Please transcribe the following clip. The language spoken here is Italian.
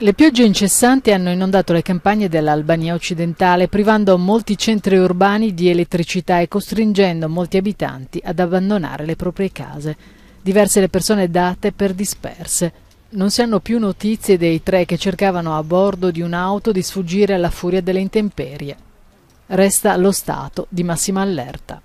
Le piogge incessanti hanno inondato le campagne dell'Albania occidentale, privando molti centri urbani di elettricità e costringendo molti abitanti ad abbandonare le proprie case. Diverse le persone date per disperse. Non si hanno più notizie dei tre che cercavano a bordo di un'auto di sfuggire alla furia delle intemperie. Resta lo stato di massima allerta.